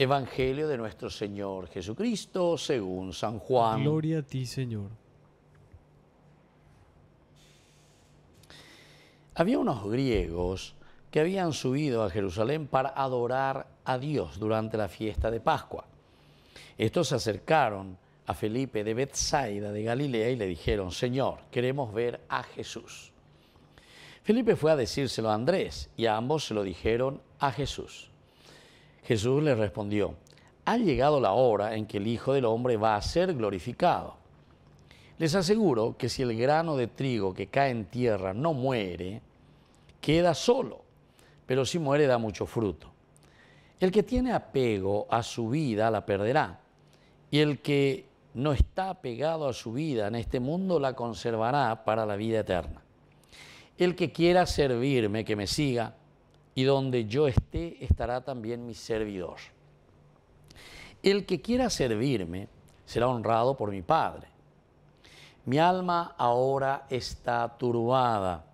Evangelio de nuestro Señor Jesucristo según San Juan. Gloria a ti, Señor. Había unos griegos que habían subido a Jerusalén para adorar a Dios durante la fiesta de Pascua. Estos se acercaron a Felipe de Bethsaida de Galilea y le dijeron, Señor, queremos ver a Jesús. Felipe fue a decírselo a Andrés y a ambos se lo dijeron a Jesús. Jesús le respondió, ha llegado la hora en que el Hijo del Hombre va a ser glorificado. Les aseguro que si el grano de trigo que cae en tierra no muere, queda solo, pero si muere da mucho fruto. El que tiene apego a su vida la perderá, y el que no está apegado a su vida en este mundo la conservará para la vida eterna. El que quiera servirme, que me siga, y donde yo esté estará también mi servidor. El que quiera servirme será honrado por mi Padre. Mi alma ahora está turbada.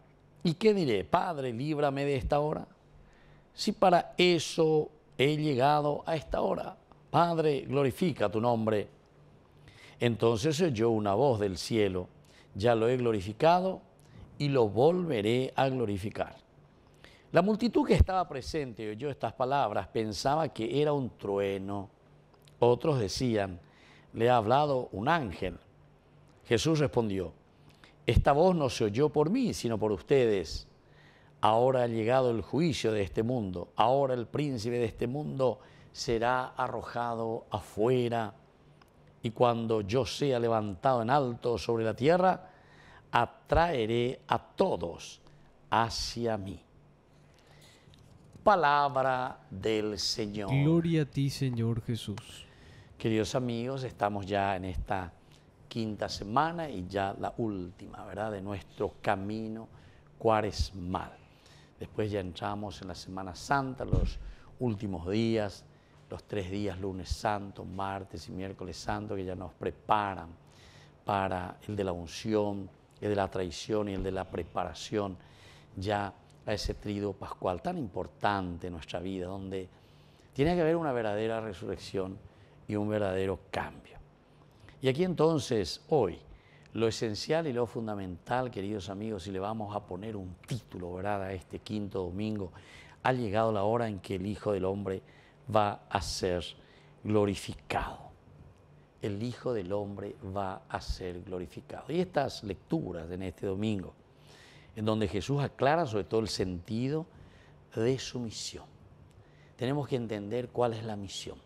¿Y qué diré? Padre, líbrame de esta hora. Si para eso he llegado a esta hora. Padre, glorifica tu nombre. Entonces oyó una voz del cielo, ya lo he glorificado y lo volveré a glorificar. La multitud que estaba presente oyó estas palabras, pensaba que era un trueno. Otros decían, le ha hablado un ángel. Jesús respondió, esta voz no se oyó por mí, sino por ustedes. Ahora ha llegado el juicio de este mundo, ahora el príncipe de este mundo será arrojado afuera. Y cuando yo sea levantado en alto sobre la tierra, atraeré a todos hacia mí. Palabra del Señor. Gloria a ti, Señor Jesús. Queridos amigos, estamos ya en esta quinta semana y ya la última, ¿verdad?, de nuestro camino cuaresmal. Después ya entramos en la Semana Santa, los últimos días, los tres días, lunes santo, martes y miércoles santo, que ya nos preparan para el de la unción, el de la traición y el de la preparación, ya a ese trido pascual tan importante en nuestra vida, donde tiene que haber una verdadera resurrección y un verdadero cambio. Y aquí entonces, hoy, lo esencial y lo fundamental, queridos amigos, si le vamos a poner un título, ¿verdad?, a este quinto domingo, ha llegado la hora en que el Hijo del Hombre va a ser glorificado. El Hijo del Hombre va a ser glorificado. Y estas lecturas en este domingo en donde Jesús aclara sobre todo el sentido de su misión. Tenemos que entender cuál es la misión,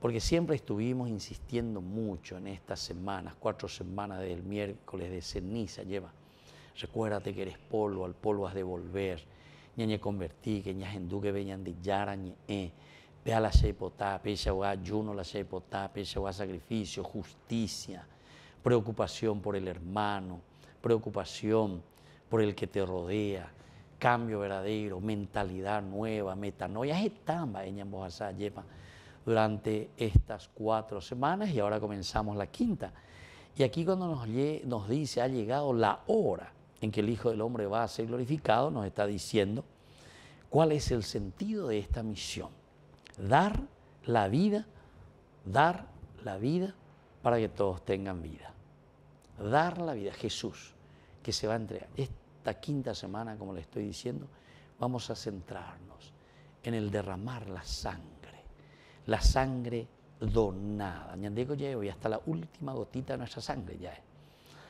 porque siempre estuvimos insistiendo mucho en estas semanas, cuatro semanas del miércoles de ceniza lleva. Recuérdate que eres polvo, al polvo has de volver. Ñañe convertí, que ñajendu que veñan de yara, ñe. Eh. Vea la sepotá, pese a ayuno, la sepotá, a sacrificio, justicia, preocupación por el hermano, preocupación por el que te rodea, cambio verdadero, mentalidad nueva, metanoia. Estamba en Yema durante estas cuatro semanas y ahora comenzamos la quinta. Y aquí cuando nos, nos dice, ha llegado la hora en que el Hijo del Hombre va a ser glorificado, nos está diciendo cuál es el sentido de esta misión. Dar la vida, dar la vida para que todos tengan vida. Dar la vida, Jesús que se va a entregar. Esta quinta semana, como le estoy diciendo, vamos a centrarnos en el derramar la sangre, la sangre donada. y hasta la última gotita de nuestra sangre ya es.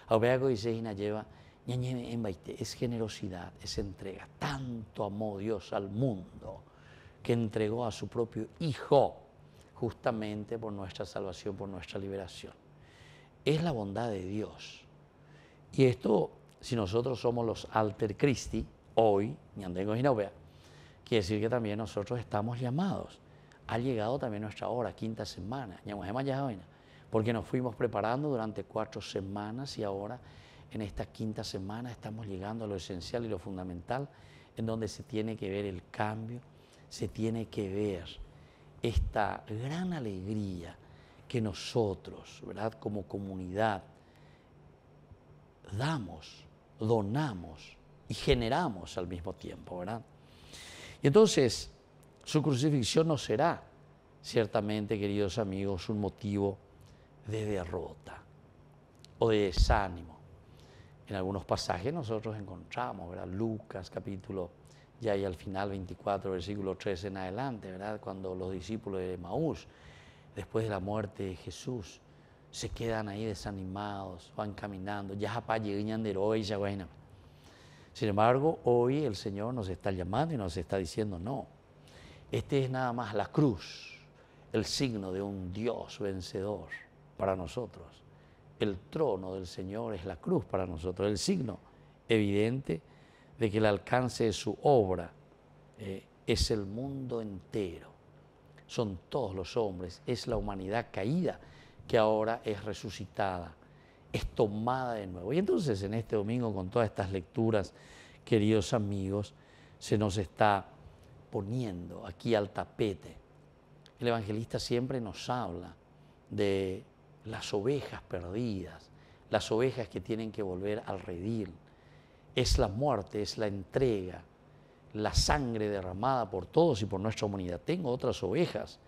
Aubeago y lleva Es generosidad, es entrega. Tanto amó Dios al mundo que entregó a su propio Hijo justamente por nuestra salvación, por nuestra liberación. Es la bondad de Dios. Y esto si nosotros somos los alter Christi, hoy, Ñandengo y novea quiere decir que también nosotros estamos llamados. Ha llegado también nuestra hora, quinta semana, porque nos fuimos preparando durante cuatro semanas y ahora en esta quinta semana estamos llegando a lo esencial y lo fundamental, en donde se tiene que ver el cambio, se tiene que ver esta gran alegría que nosotros, ¿verdad? Como comunidad, damos donamos y generamos al mismo tiempo, ¿verdad? Y entonces, su crucifixión no será, ciertamente, queridos amigos, un motivo de derrota o de desánimo. En algunos pasajes nosotros encontramos, ¿verdad? Lucas capítulo, ya y al final 24, versículo 13 en adelante, ¿verdad? Cuando los discípulos de Maús, después de la muerte de Jesús, se quedan ahí desanimados, van caminando, ya Sin embargo, hoy el Señor nos está llamando y nos está diciendo, no, este es nada más la cruz, el signo de un Dios vencedor para nosotros. El trono del Señor es la cruz para nosotros, el signo evidente de que el alcance de su obra eh, es el mundo entero, son todos los hombres, es la humanidad caída que ahora es resucitada, es tomada de nuevo. Y entonces en este domingo, con todas estas lecturas, queridos amigos, se nos está poniendo aquí al tapete. El evangelista siempre nos habla de las ovejas perdidas, las ovejas que tienen que volver al redil. Es la muerte, es la entrega, la sangre derramada por todos y por nuestra humanidad. Tengo otras ovejas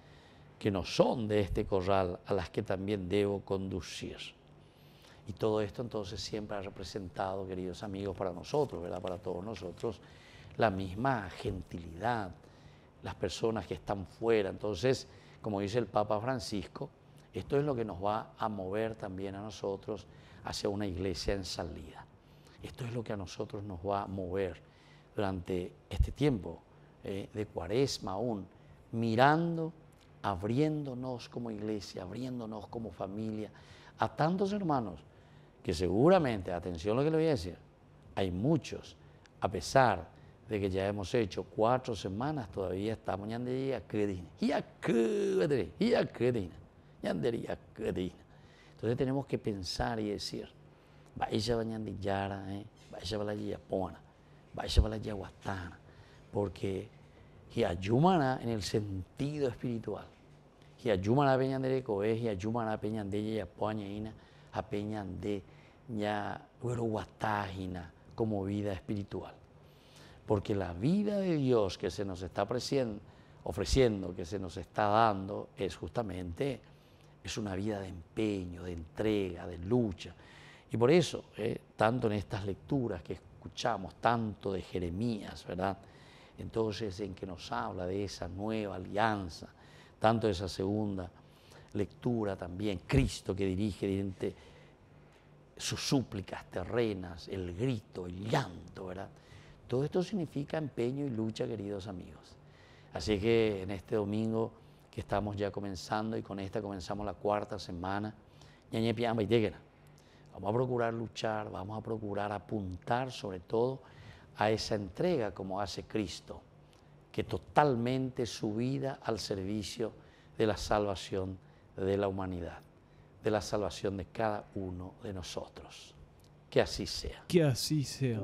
que no son de este corral, a las que también debo conducir. Y todo esto entonces siempre ha representado, queridos amigos, para nosotros, ¿verdad? Para todos nosotros, la misma gentilidad, las personas que están fuera. Entonces, como dice el Papa Francisco, esto es lo que nos va a mover también a nosotros hacia una iglesia en salida. Esto es lo que a nosotros nos va a mover durante este tiempo eh, de cuaresma aún, mirando abriéndonos como iglesia, abriéndonos como familia, a tantos hermanos que seguramente, atención a lo que le voy a decir, hay muchos, a pesar de que ya hemos hecho cuatro semanas, todavía estamos Entonces tenemos que pensar y decir, vaya yara, eh, vaya Yapona, vaya Yaguatana, porque ayúmana en el sentido espiritual. Y peñan de Hiyayumana y de y a peñan de ya guatajina como vida espiritual. Porque la vida de Dios que se nos está ofreciendo, que se nos está dando, es justamente es una vida de empeño, de entrega, de lucha. Y por eso, eh, tanto en estas lecturas que escuchamos, tanto de Jeremías, ¿verdad? entonces en que nos habla de esa nueva alianza, tanto de esa segunda lectura también, Cristo que dirige sus súplicas terrenas, el grito, el llanto, ¿verdad? Todo esto significa empeño y lucha, queridos amigos. Así que en este domingo que estamos ya comenzando y con esta comenzamos la cuarta semana, Vamos a procurar luchar, vamos a procurar apuntar sobre todo a esa entrega como hace Cristo, que totalmente su vida al servicio de la salvación de la humanidad, de la salvación de cada uno de nosotros. Que así sea. Que así sea.